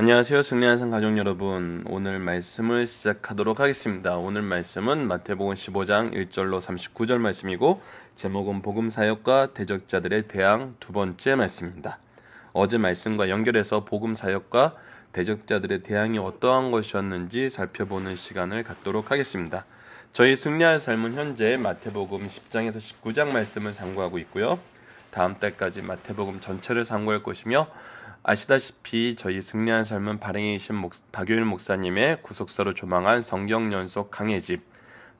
안녕하세요. 승리한상 가족 여러분. 오늘 말씀을 시작하도록 하겠습니다. 오늘 말씀은 마태복음 15장 1절로 39절 말씀이고 제목은 복음 사역과 대적자들의 대항 두 번째 말씀입니다. 어제 말씀과 연결해서 복음 사역과 대적자들의 대항이 어떠한 것이었는지 살펴보는 시간을 갖도록 하겠습니다. 저희 승리한 삶은 현재 마태복음 10장에서 19장 말씀을 상고하고 있고요. 다음 달까지 마태복음 전체를 상고할 것이며 아시다시피 저희 승리한 삶은 발행이신 목, 박효일 목사님의 구속사로 조망한 성경 연속 강해집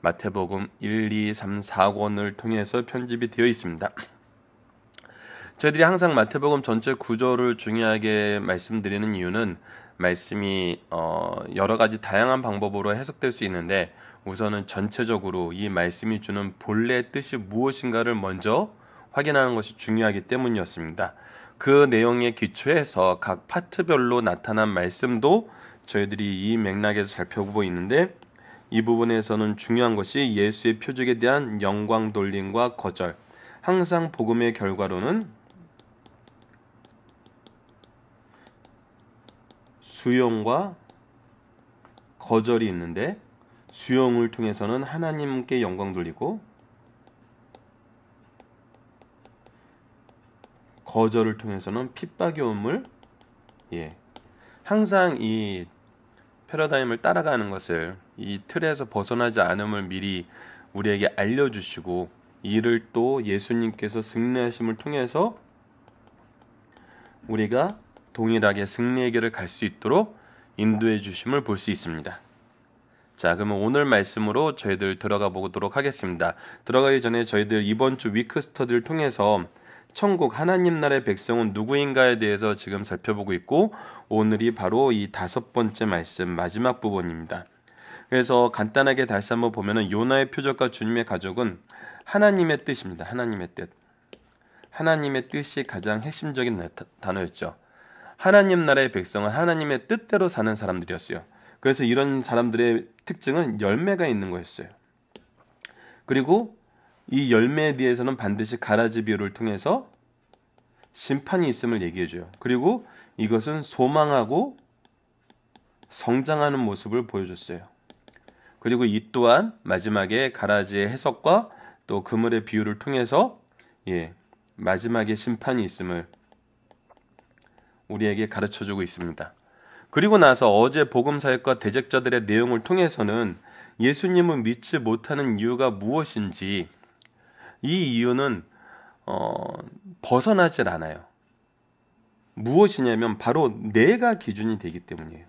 마태복음 1, 2, 3, 4권을 통해서 편집이 되어 있습니다. 저희들이 항상 마태복음 전체 구조를 중요하게 말씀드리는 이유는 말씀이 어, 여러 가지 다양한 방법으로 해석될 수 있는데 우선은 전체적으로 이 말씀이 주는 본래 뜻이 무엇인가를 먼저 확인하는 것이 중요하기 때문이었습니다. 그 내용에 기초해서 각 파트별로 나타난 말씀도 저희들이 이 맥락에서 살펴보고 있는데 이 부분에서는 중요한 것이 예수의 표적에 대한 영광 돌림과 거절. 항상 복음의 결과로는 수용과 거절이 있는데 수용을 통해서는 하나님께 영광 돌리고 거절을 통해서는 핍박이 옴을 예. 항상 이 패러다임을 따라가는 것을 이 틀에서 벗어나지 않음을 미리 우리에게 알려주시고 이를 또 예수님께서 승리하심을 통해서 우리가 동일하게 승리의 길을 갈 수 있도록 인도해 주심을 볼 수 있습니다. 자, 그러면 오늘 말씀으로 저희들 들어가 보도록 하겠습니다. 들어가기 전에 저희들 이번 주 위크 스터디를 통해서 천국 하나님 나라의 백성은 누구인가에 대해서 지금 살펴보고 있고 오늘이 바로 이 다섯 번째 말씀 마지막 부분입니다. 그래서 간단하게 다시 한번 보면은 요나의 표적과 주님의 가족은 하나님의 뜻입니다. 하나님의 뜻. 하나님의 뜻이 가장 핵심적인 단어였죠. 하나님 나라의 백성은 하나님의 뜻대로 사는 사람들이었어요. 그래서 이런 사람들의 특징은 열매가 있는 거였어요. 그리고 이 열매에 대해서는 반드시 가라지 비유를 통해서 심판이 있음을 얘기해 줘요. 그리고 이것은 소망하고 성장하는 모습을 보여줬어요. 그리고 이 또한 마지막에 가라지의 해석과 또 그물의 비유를 통해서 예, 마지막에 심판이 있음을 우리에게 가르쳐 주고 있습니다. 그리고 나서 어제 복음사역과 대적자들의 내용을 통해서는 예수님을 믿지 못하는 이유가 무엇인지 이 이유는 어, 벗어나질 않아요. 무엇이냐면 바로 내가 기준이 되기 때문이에요.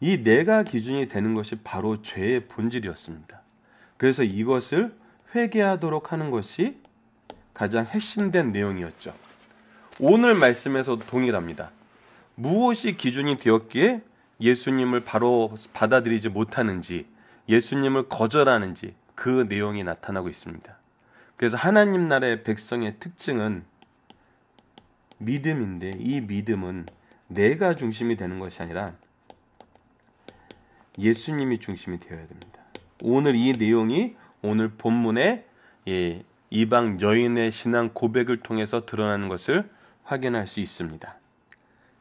이 내가 기준이 되는 것이 바로 죄의 본질이었습니다. 그래서 이것을 회개하도록 하는 것이 가장 핵심된 내용이었죠. 오늘 말씀에서도 동일합니다. 무엇이 기준이 되었기에 예수님을 바로 받아들이지 못하는지, 예수님을 거절하는지 그 내용이 나타나고 있습니다. 그래서 하나님 나라의 백성의 특징은 믿음인데 이 믿음은 내가 중심이 되는 것이 아니라 예수님이 중심이 되어야 됩니다. 오늘 이 내용이 오늘 본문의 예, 이방 여인의 신앙 고백을 통해서 드러나는 것을 확인할 수 있습니다.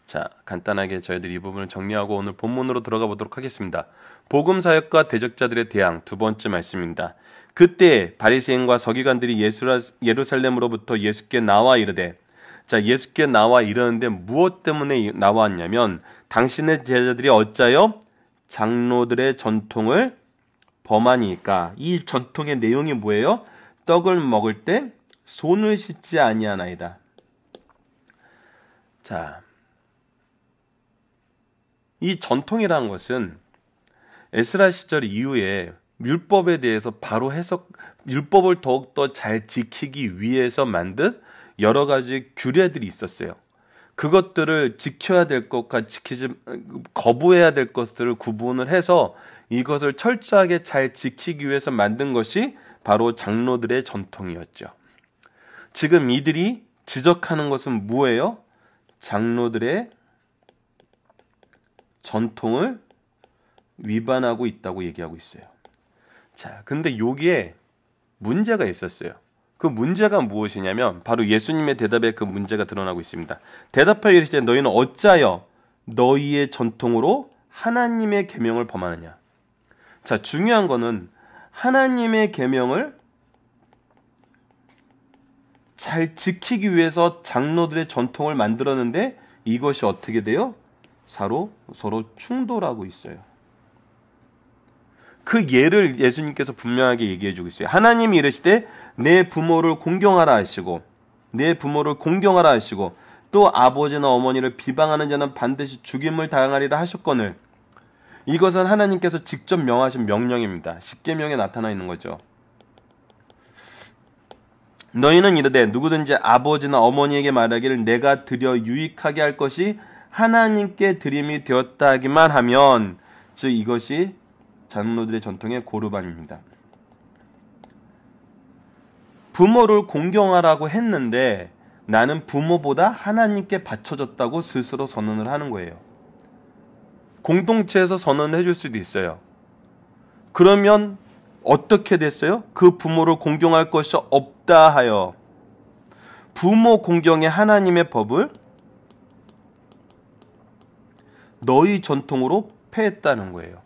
자, 간단하게 저희들이 이 부분을 정리하고 오늘 본문으로 들어가 보도록 하겠습니다. 복음 사역과 대적자들의 대항 두 번째 말씀입니다. 그때 바리새인과 서기관들이 예루살렘으로부터 예수께 나와 이르되 자 예수께 나와 이러는데 무엇 때문에 나왔냐면 당신의 제자들이 어짜여 장로들의 전통을 범하니까 이 전통의 내용이 뭐예요? 떡을 먹을 때 손을 씻지 아니하나이다. 자, 이 전통이라는 것은 에스라 시절 이후에 율법에 대해서 바로 해석 율법을 더욱 더 잘 지키기 위해서 만든 여러 가지 규례들이 있었어요. 그것들을 지켜야 될 것과 지키지 거부해야 될 것들을 구분을 해서 이것을 철저하게 잘 지키기 위해서 만든 것이 바로 장로들의 전통이었죠. 지금 이들이 지적하는 것은 뭐예요? 장로들의 전통을 위반하고 있다고 얘기하고 있어요. 자, 근데 여기에 문제가 있었어요. 그 문제가 무엇이냐면 바로 예수님의 대답에 그 문제가 드러나고 있습니다. 대답하여 이르시되 너희는 어찌하여 너희의 전통으로 하나님의 계명을 범하느냐. 자, 중요한 거는 하나님의 계명을 잘 지키기 위해서 장로들의 전통을 만들었는데 이것이 어떻게 돼요? 서로 서로 충돌하고 있어요. 그 예를 예수님께서 분명하게 얘기해 주고 있어요. 하나님이 이르시되 내 부모를 공경하라 하시고 내 부모를 공경하라 하시고 또 아버지나 어머니를 비방하는 자는 반드시 죽임을 당하리라 하셨거늘 이것은 하나님께서 직접 명하신 명령입니다. 십계명에 나타나 있는 거죠. 너희는 이르되 누구든지 아버지나 어머니에게 말하기를 내가 드려 유익하게 할 것이 하나님께 드림이 되었다 하기만 하면 즉 이것이 장로들의 전통의 고르반입니다. 부모를 공경하라고 했는데 나는 부모보다 하나님께 바쳐졌다고 스스로 선언을 하는 거예요. 공동체에서 선언을 해줄 수도 있어요. 그러면 어떻게 됐어요? 그 부모를 공경할 것이 없다 하여 부모 공경의 하나님의 법을 너희 전통으로 폐했다는 거예요.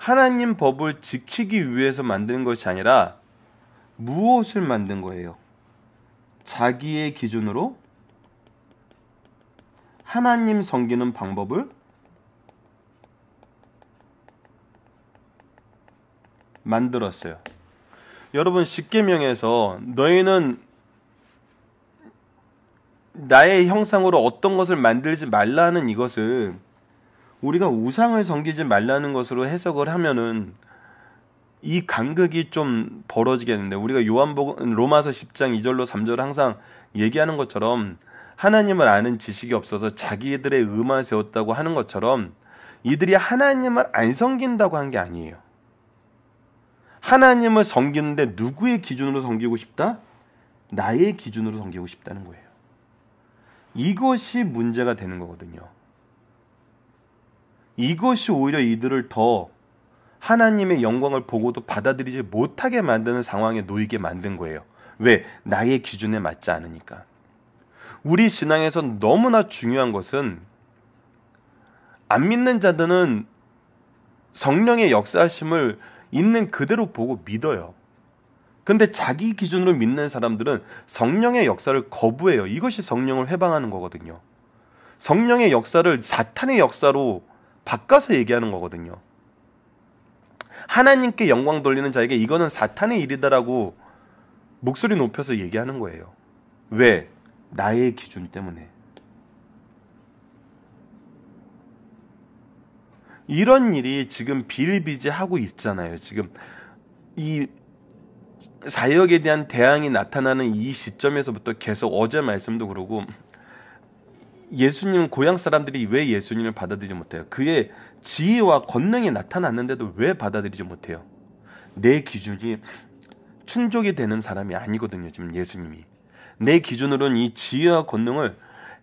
하나님 법을 지키기 위해서 만드는 것이 아니라 무엇을 만든 거예요? 자기의 기준으로 하나님 섬기는 방법을 만들었어요. 여러분 십계명에서 너희는 나의 형상으로 어떤 것을 만들지 말라는 이것은 우리가 우상을 섬기지 말라는 것으로 해석을 하면은 이 간극이 좀 벌어지겠는데 우리가 요한복음 로마서 10장 2절로 3절 항상 얘기하는 것처럼 하나님을 아는 지식이 없어서 자기들의 의만 세웠다고 하는 것처럼 이들이 하나님을 안 섬긴다고 한 게 아니에요. 하나님을 섬기는데 누구의 기준으로 섬기고 싶다? 나의 기준으로 섬기고 싶다는 거예요. 이것이 문제가 되는 거거든요. 이것이 오히려 이들을 더 하나님의 영광을 보고도 받아들이지 못하게 만드는 상황에 놓이게 만든 거예요. 왜? 나의 기준에 맞지 않으니까. 우리 신앙에서 너무나 중요한 것은 안 믿는 자들은 성령의 역사심을 있는 그대로 보고 믿어요. 근데 자기 기준으로 믿는 사람들은 성령의 역사를 거부해요. 이것이 성령을 해방하는 거거든요. 성령의 역사를 사탄의 역사로 바꿔서 얘기하는 거거든요. 하나님께 영광 돌리는 자에게 이거는 사탄의 일이다라고 목소리 높여서 얘기하는 거예요. 왜? 나의 기준 때문에. 이런 일이 지금 비일비재하고 있잖아요. 지금 이 사역에 대한 대항이 나타나는 이 시점에서부터 계속 어제 말씀도 그러고 예수님 고향 사람들이 왜 예수님을 받아들이지 못해요? 그의 지혜와 권능이 나타났는데도 왜 받아들이지 못해요? 내 기준이 충족이 되는 사람이 아니거든요. 지금 예수님이 내 기준으로는 이 지혜와 권능을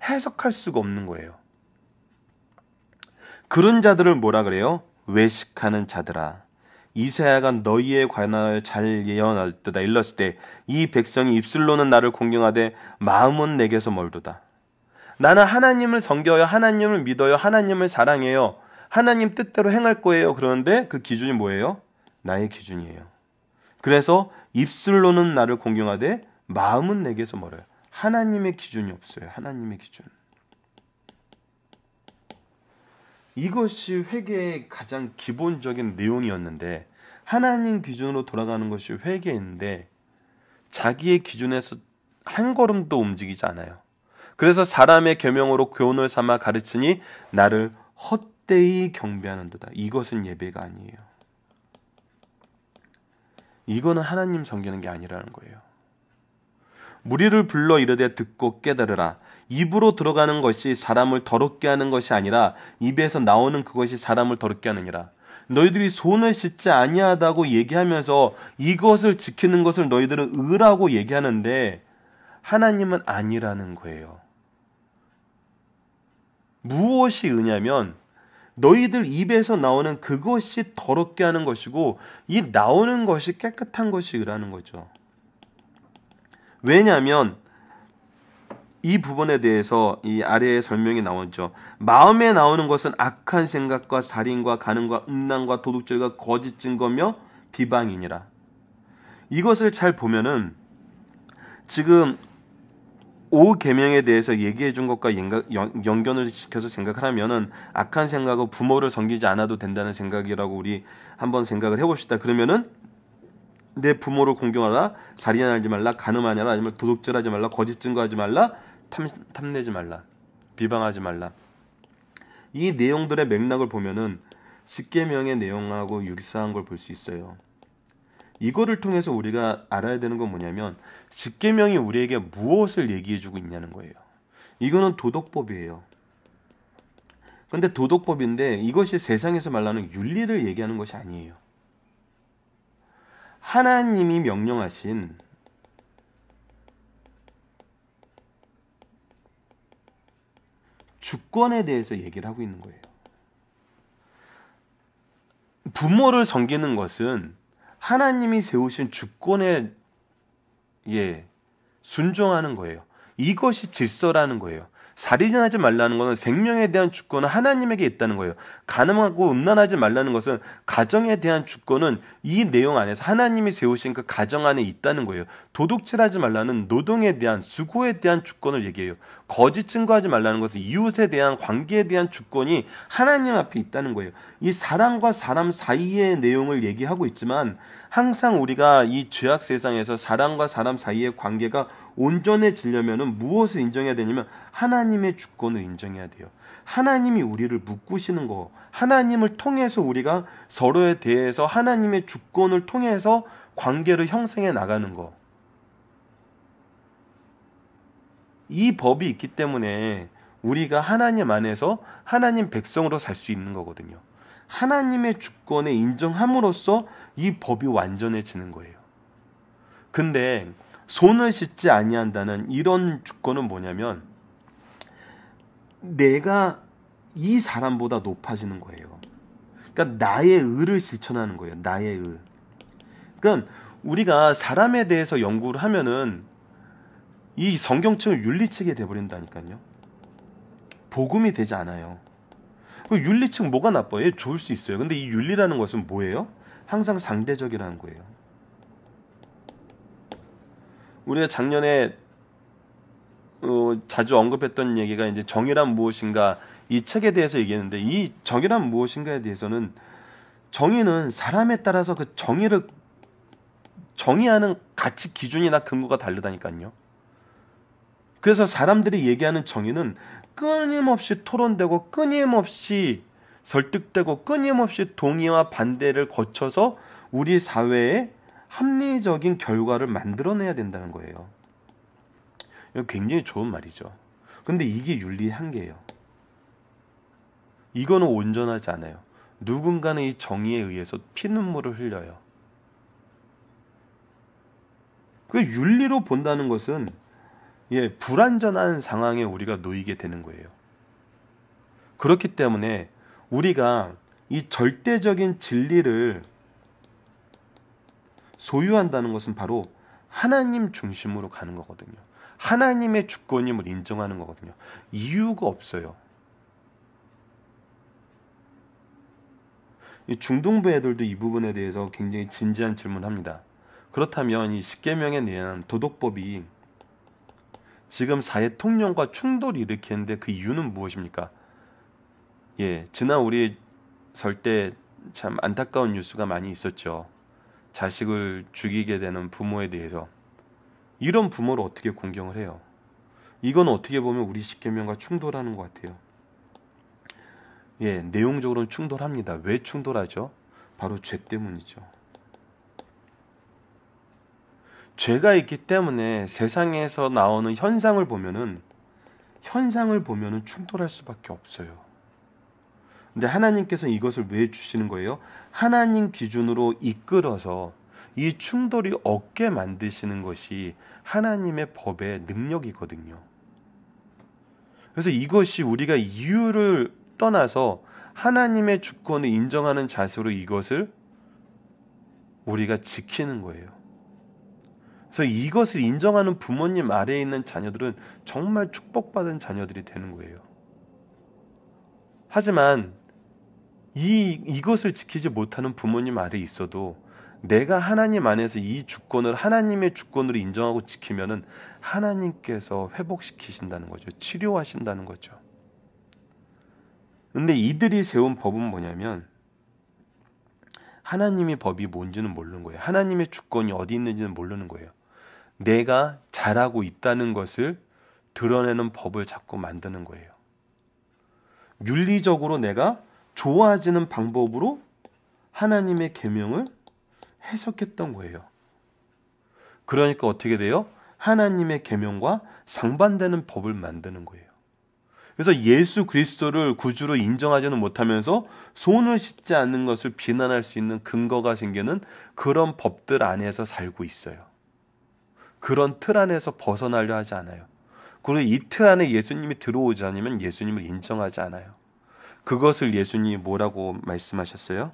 해석할 수가 없는 거예요. 그런 자들을 뭐라 그래요? 외식하는 자들아. 이사야가 너희의 관할 잘 예언할 때다 일렀을 때 이 백성이 입술로는 나를 공경하되 마음은 내게서 멀도다. 나는 하나님을 섬겨요. 하나님을 믿어요. 하나님을 사랑해요. 하나님 뜻대로 행할 거예요. 그런데 그 기준이 뭐예요? 나의 기준이에요. 그래서 입술로는 나를 공경하되 마음은 내게서 멀어요. 하나님의 기준이 없어요. 하나님의 기준. 이것이 회개의 가장 기본적인 내용이었는데 하나님 기준으로 돌아가는 것이 회개인데 자기의 기준에서 한 걸음도 움직이지 않아요. 그래서 사람의 계명으로 교훈을 삼아 가르치니 나를 헛되이 경배하는도다. 이것은 예배가 아니에요. 이거는 하나님 섬기는 게 아니라는 거예요. 무리를 불러 이르되 듣고 깨달으라. 입으로 들어가는 것이 사람을 더럽게 하는 것이 아니라 입에서 나오는 그것이 사람을 더럽게 하느니라. 너희들이 손을 씻지 아니하다고 얘기하면서 이것을 지키는 것을 너희들은 의라고 얘기하는데 하나님은 아니라는 거예요. 무엇이 의냐면 너희들 입에서 나오는 그것이 더럽게 하는 것이고 이 나오는 것이 깨끗한 것이라는 거죠. 왜냐하면 이 부분에 대해서 이 아래에 설명이 나오죠. 마음에 나오는 것은 악한 생각과 살인과 가늠과 음란과 도둑질과 거짓 증거며 비방이니라. 이것을 잘 보면은 지금 오계명에 대해서 얘기해 준 것과 연, 결을 시켜서 생각하면은 악한 생각은 부모를 섬기지 않아도 된다는 생각이라고 우리 한번 생각을 해봅시다. 그러면은 내 부모를 공경하라, 살인하지 말라, 가늠하냐라 아니면 도둑질하지 말라, 거짓 증거하지 말라, 탐, 탐내지 말라, 비방하지 말라. 이 내용들의 맥락을 보면은 십계명의 내용하고 유사한 걸 볼 수 있어요. 이거를 통해서 우리가 알아야 되는 건 뭐냐면 십계명이 우리에게 무엇을 얘기해주고 있냐는 거예요. 이거는 도덕법이에요. 근데 도덕법인데 이것이 세상에서 말하는 윤리를 얘기하는 것이 아니에요. 하나님이 명령하신 주권에 대해서 얘기를 하고 있는 거예요. 부모를 섬기는 것은 하나님이 세우신 주권에 예, 순종하는 거예요. 이것이 질서라는 거예요. 살인하지 말라는 것은 생명에 대한 주권은 하나님에게 있다는 거예요. 가늠하고 음란하지 말라는 것은 가정에 대한 주권은 이 내용 안에서 하나님이 세우신 그 가정 안에 있다는 거예요. 도둑질하지 말라는 노동에 대한 수고에 대한 주권을 얘기해요. 거짓 증거하지 말라는 것은 이웃에 대한 관계에 대한 주권이 하나님 앞에 있다는 거예요. 이 사람과 사람 사이의 내용을 얘기하고 있지만 항상 우리가 이 죄악 세상에서 사람과 사람 사이의 관계가 온전해지려면 무엇을 인정해야 되냐면 하나님의 주권을 인정해야 돼요. 하나님이 우리를 묶으시는 거, 하나님을 통해서 우리가 서로에 대해서 하나님의 주권을 통해서 관계를 형성해 나가는 거. 이 법이 있기 때문에 우리가 하나님 안에서 하나님 백성으로 살 수 있는 거거든요. 하나님의 주권에 인정함으로써 이 법이 완전해지는 거예요. 근데 손을 씻지 아니한다는 이런 주권은 뭐냐면 내가 이 사람보다 높아지는 거예요. 그러니까 나의 의를 실천하는 거예요. 나의 의. 그러니까 우리가 사람에 대해서 연구를 하면은 이 성경책은 윤리책이 돼버린다니까요. 복음이 되지 않아요. 그 윤리책 뭐가 나빠요? 예, 좋을 수 있어요. 근데 이 윤리라는 것은 뭐예요? 항상 상대적이라는 거예요. 우리가 작년에 어, 자주 언급했던 얘기가 이제 정의란 무엇인가 이 책에 대해서 얘기했는데 이 정의란 무엇인가에 대해서는 정의는 사람에 따라서 그 정의를 정의하는 가치 기준이나 근거가 다르다니까요. 그래서 사람들이 얘기하는 정의는 끊임없이 토론되고 끊임없이 설득되고 끊임없이 동의와 반대를 거쳐서 우리 사회에 합리적인 결과를 만들어내야 된다는 거예요. 이거 굉장히 좋은 말이죠. 근데 이게 윤리의 한계예요. 이거는 온전하지 않아요. 누군가는 이 정의에 의해서 피눈물을 흘려요. 그 윤리로 본다는 것은 예, 불완전한 상황에 우리가 놓이게 되는 거예요. 그렇기 때문에 우리가 이 절대적인 진리를 소유한다는 것은 바로 하나님 중심으로 가는 거거든요. 하나님의 주권임을 인정하는 거거든요. 이유가 없어요. 중동부 애들도 이 부분에 대해서 굉장히 진지한 질문합니다. 그렇다면 이 십계명에 대한 도덕법이 지금 사회 통념과 충돌이 일으키는데 그 이유는 무엇입니까? 예, 지난 우리 설 때 참 안타까운 뉴스가 많이 있었죠. 자식을 죽이게 되는 부모에 대해서 이런 부모를 어떻게 공경을 해요? 이건 어떻게 보면 우리 십계명과 충돌하는 것 같아요. 예, 내용적으로는 충돌합니다. 왜 충돌하죠? 바로 죄 때문이죠. 죄가 있기 때문에 세상에서 나오는 현상을 보면은 현상을 보면은 충돌할 수밖에 없어요. 근데 하나님께서 이것을 왜 주시는 거예요? 하나님 기준으로 이끌어서 이 충돌이 없게 만드시는 것이 하나님의 법의 능력이거든요. 그래서 이것이 우리가 이유를 떠나서 하나님의 주권을 인정하는 자세로 이것을 우리가 지키는 거예요. 그래서 이것을 인정하는 부모님 아래에 있는 자녀들은 정말 축복받은 자녀들이 되는 거예요. 하지만 이 이것을 지키지 못하는 부모님 아래 있어도 내가 하나님 안에서 이 주권을 하나님의 주권으로 인정하고 지키면은 하나님께서 회복시키신다는 거죠. 치료하신다는 거죠. 근데 이들이 세운 법은 뭐냐면 하나님의 법이 뭔지는 모르는 거예요. 하나님의 주권이 어디 있는지는 모르는 거예요. 내가 잘하고 있다는 것을 드러내는 법을 자꾸 만드는 거예요. 윤리적으로 내가 좋아지는 방법으로 하나님의 계명을 해석했던 거예요. 그러니까 어떻게 돼요? 하나님의 계명과 상반되는 법을 만드는 거예요. 그래서 예수 그리스도를 구주로 인정하지는 못하면서 손을 씻지 않는 것을 비난할 수 있는 근거가 생기는 그런 법들 안에서 살고 있어요. 그런 틀 안에서 벗어나려 하지 않아요. 그리고 이틀 안에 예수님이 들어오지 않으면 예수님을 인정하지 않아요. 그것을 예수님이 뭐라고 말씀하셨어요?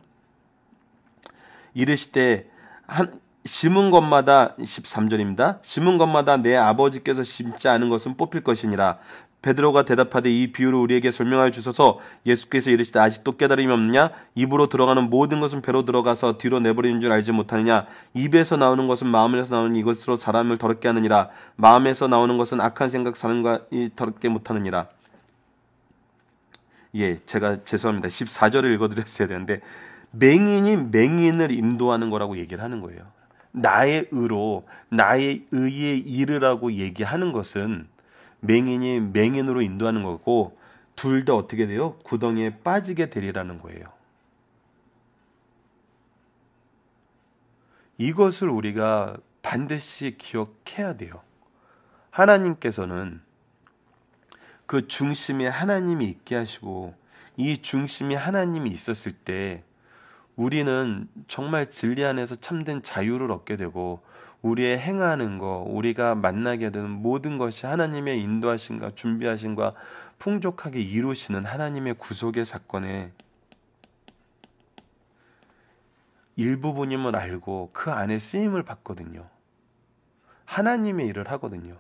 이르시되 한 심은 것마다 13절입니다. 심은 것마다 내 아버지께서 심지 않은 것은 뽑힐 것이니라. 베드로가 대답하되 이 비유를 우리에게 설명하여 주소서 예수께서 이르시되 아직도 깨달음이 없느냐 입으로 들어가는 모든 것은 배로 들어가서 뒤로 내버리는 줄 알지 못하느냐 입에서 나오는 것은 마음에서 나오는 이것으로 사람을 더럽게 하느니라 마음에서 나오는 것은 악한 생각 사람과 더럽게 못하느니라 예, 제가 죄송합니다. 14절을 읽어드렸어야 되는데 맹인이 맹인을 인도하는 거라고 얘기를 하는 거예요. 나의 의로 나의 의에 이르라고 얘기하는 것은 맹인이 맹인으로 인도하는 거고 둘 다 어떻게 돼요? 구덩이에 빠지게 되리라는 거예요. 이것을 우리가 반드시 기억해야 돼요. 하나님께서는 그 중심에 하나님이 있게 하시고 이중심에 하나님이 있었을 때 우리는 정말 진리 안에서 참된 자유를 얻게 되고 우리의 행하는 거 우리가 만나게 되는 모든 것이 하나님의 인도하신가 준비하신가 풍족하게 이루시는 하나님의 구속의 사건에 일부분임을 알고 그 안에 쓰임을 받거든요. 하나님의 일을 하거든요.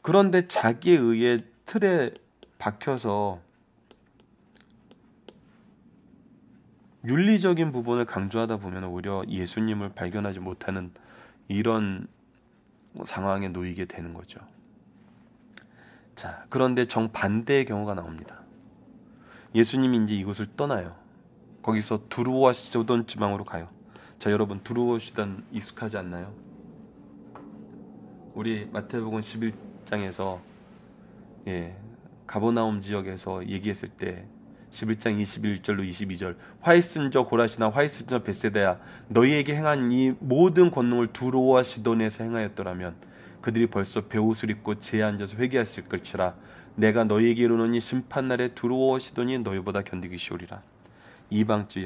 그런데 자기에 의해 틀에 박혀서 윤리적인 부분을 강조하다 보면 오히려 예수님을 발견하지 못하는 이런 상황에 놓이게 되는 거죠. 자, 그런데 정반대의 경우가 나옵니다. 예수님이 이제 이곳을 떠나요. 거기서 두루와 시던 지방으로 가요. 자, 여러분 두루와 시던 익숙하지 않나요? 우리 마태복음 11장에서 예, 가보나움 지역에서 얘기했을 때 11장 21절로 22절 화이슨 저 고라시나 화이슨 저 베세다야 너희에게 행한 이 모든 권능을 두로와 시돈에서 행하였더라면 그들이 벌써 배옷을 입고 재 앉아서 회개했을 것이라 내가 너희에게 이르노니 심판날에 두로와 시돈이 너희보다 견디기 쉬우리라 이방지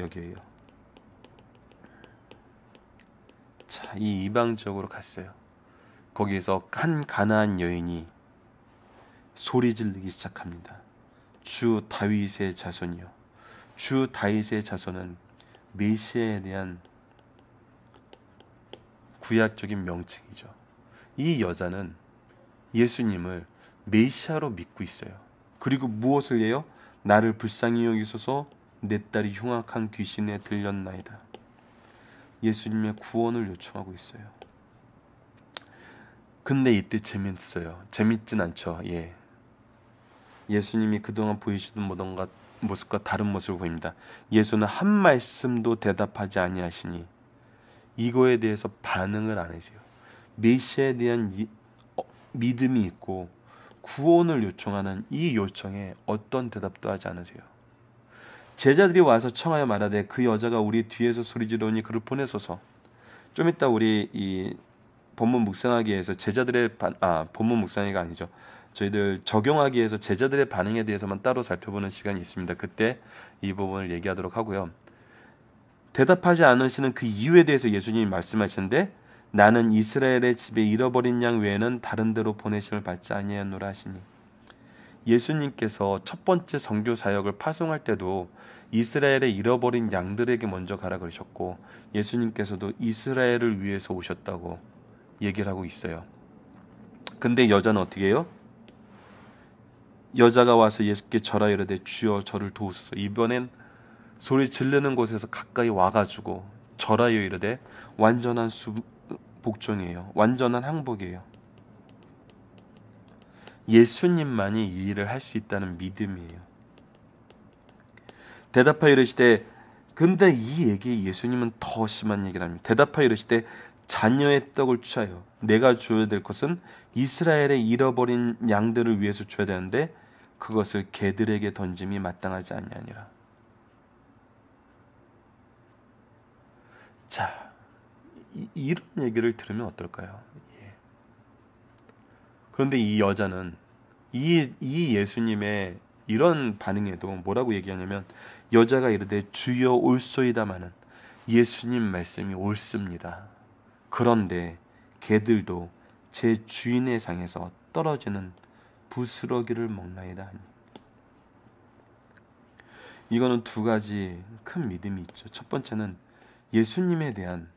역이에요자이이방지역으로 갔어요 거기에서 한가난한 여인이 소리 질르기 시작합니다. 주 다윗의 자손이요. 주 다윗의 자손은 메시아에 대한 구약적인 명칭이죠. 이 여자는 예수님을 메시아로 믿고 있어요. 그리고 무엇을 해요? 나를 불쌍히 여기소서 내 딸이 흉악한 귀신에 들렸나이다. 예수님의 구원을 요청하고 있어요. 근데 이때 재밌어요. 재밌진 않죠. 예. 예수님이 그동안 보이시던 모든 것 모습과 다른 모습을 보입니다. 예수는 한 말씀도 대답하지 아니하시니 이거에 대해서 반응을 안 해줘요. 메시아에 대한 이, 어, 믿음이 있고 구원을 요청하는 이 요청에 어떤 대답도 하지 않으세요. 제자들이 와서 청하여 말하되 그 여자가 우리 뒤에서 소리지르니 그를 보내소서. 좀 이따 우리 이 본문 묵상하기 위해서 제자들의 반, 아 본문 묵상이가 아니죠. 저희들 적용하기 위해서 제자들의 반응에 대해서만 따로 살펴보는 시간이 있습니다. 그때 이 부분을 얘기하도록 하고요. 대답하지 않으시는 그 이유에 대해서 예수님이 말씀하시는데 나는 이스라엘의 집에 잃어버린 양 외에는 다른 데로 보내심을 받지 아니하노라 하시니 예수님께서 첫 번째 선교 사역을 파송할 때도 이스라엘의 잃어버린 양들에게 먼저 가라 그러셨고 예수님께서도 이스라엘을 위해서 오셨다고 얘기를 하고 있어요. 근데 여자는 어떻게 해요? 여자가 와서 예수께 절하 여 이르되 주여 저를 도우소서. 이번엔 소리 질르는 곳에서 가까이 와가지고 절하여 이르되 완전한 수, 복종이에요. 완전한 항복이에요. 예수님만이 이 일을 할 수 있다는 믿음이에요. 대답하여 이르시되 근데 이 얘기 예수님은 더 심한 얘기를 합니다. 대답하여 이르시되 자녀의 떡을 취하여 내가 줘야 될 것은 이스라엘의 잃어버린 양들을 위해서 줘야 되는데 그것을 개들에게 던짐이 마땅하지 아니하니라. 자, 이, 런 얘기를 들으면 어떨까요? 예. 그런데 이 여자는 이, 이 예수님의 이런 반응에도 뭐라고 얘기하냐면 여자가 이르되 주여 올소이다마는 예수님 말씀이 옳습니다. 그런데 개들도 제 주인의 상에서 떨어지는 부스러기를 먹나이다 하니 이거는 두 가지 큰 믿음이 있죠. 첫 번째는 예수님에 대한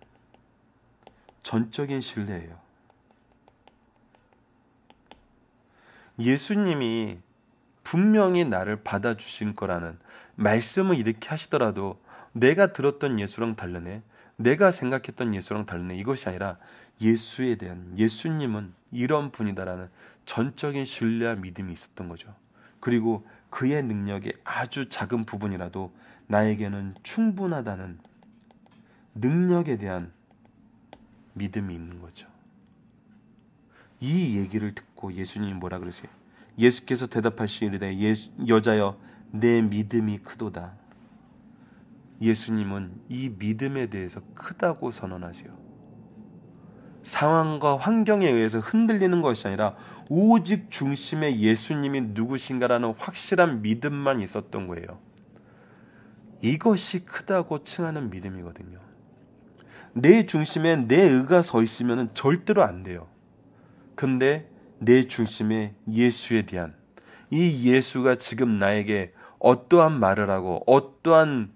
전적인 신뢰예요. 예수님이 분명히 나를 받아주신 거라는 말씀을 이렇게 하시더라도 내가 들었던 예수랑 달르네 내가 생각했던 예수랑 다르네 이것이 아니라 예수에 대한 예수님은 이런 분이다라는 전적인 신뢰와 믿음이 있었던 거죠. 그리고 그의 능력의 아주 작은 부분이라도 나에게는 충분하다는 능력에 대한 믿음이 있는 거죠. 이 얘기를 듣고 예수님이 뭐라 그러세요? 예수께서 대답하시기를 예, 여자여 내 믿음이 크도다. 예수님은 이 믿음에 대해서 크다고 선언하세요. 상황과 환경에 의해서 흔들리는 것이 아니라 오직 중심에 예수님이 누구신가라는 확실한 믿음만 있었던 거예요. 이것이 크다고 칭하는 믿음이거든요. 내 중심에 내 의가 서 있으면 절대로 안 돼요. 근데 내 중심에 예수에 대한 이 예수가 지금 나에게 어떠한 말을 하고 어떠한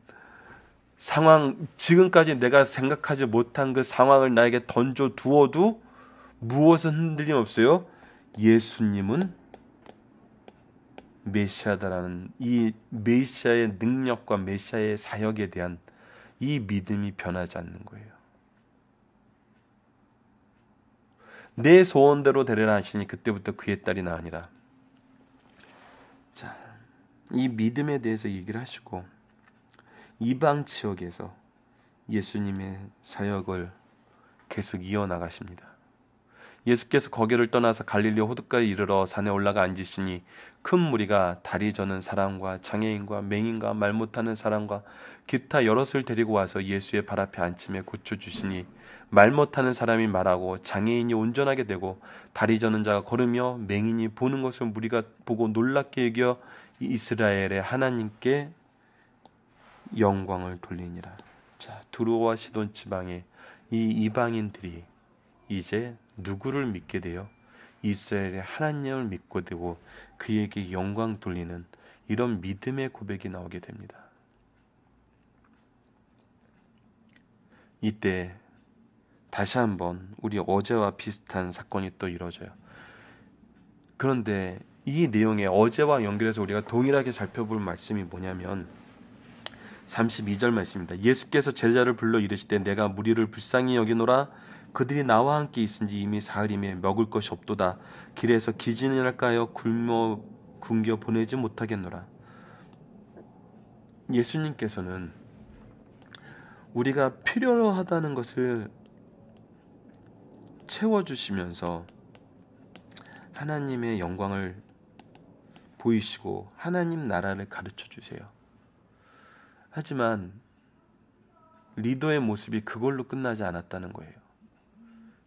상황 지금까지 내가 생각하지 못한 그 상황을 나에게 던져 두어도 무엇은 흔들림 없어요. 예수님은 메시아다라는 이 메시아의 능력과 메시아의 사역에 대한 이 믿음이 변하지 않는 거예요. 내 소원대로 되려라 하시니 그때부터 그의 딸이 나아니라 자, 이 믿음에 대해서 얘기를 하시고 이방 지역에서 예수님의 사역을 계속 이어나가십니다. 예수께서 거기를 떠나서 갈릴리 호숫가에 이르러 산에 올라가 앉으시니 큰 무리가 다리 저는 사람과 장애인과 맹인과 말 못하는 사람과 기타 여럿을 데리고 와서 예수의 발 앞에 앉히며 고쳐주시니 말 못하는 사람이 말하고 장애인이 온전하게 되고 다리 저는 자가 걸으며 맹인이 보는 것을 무리가 보고 놀랍게 여겨 이스라엘의 하나님께 영광을 돌리니라. 자, 두루와 시돈 지방에 이 이방인들이 이제 누구를 믿게 되어 이스라엘의 하나님을 믿고 되고 그에게 영광 돌리는 이런 믿음의 고백이 나오게 됩니다. 이때 다시 한번 우리 어제와 비슷한 사건이 또 이루어져요. 그런데 이 내용에 어제와 연결해서 우리가 동일하게 살펴볼 말씀이 뭐냐면 32절 말씀입니다. 예수께서 제자를 불러 이르시되 내가 무리를 불쌍히 여기노라 그들이 나와 함께 있은지 이미 사흘이며 먹을 것이 없도다 길에서 기진이랄까요 굶어 굶겨 보내지 못하겠노라. 예수님께서는 우리가 필요하다는 로 것을 채워주시면서 하나님의 영광을 보이시고 하나님 나라를 가르쳐 주세요. 하지만 리더의 모습이 그걸로 끝나지 않았다는 거예요.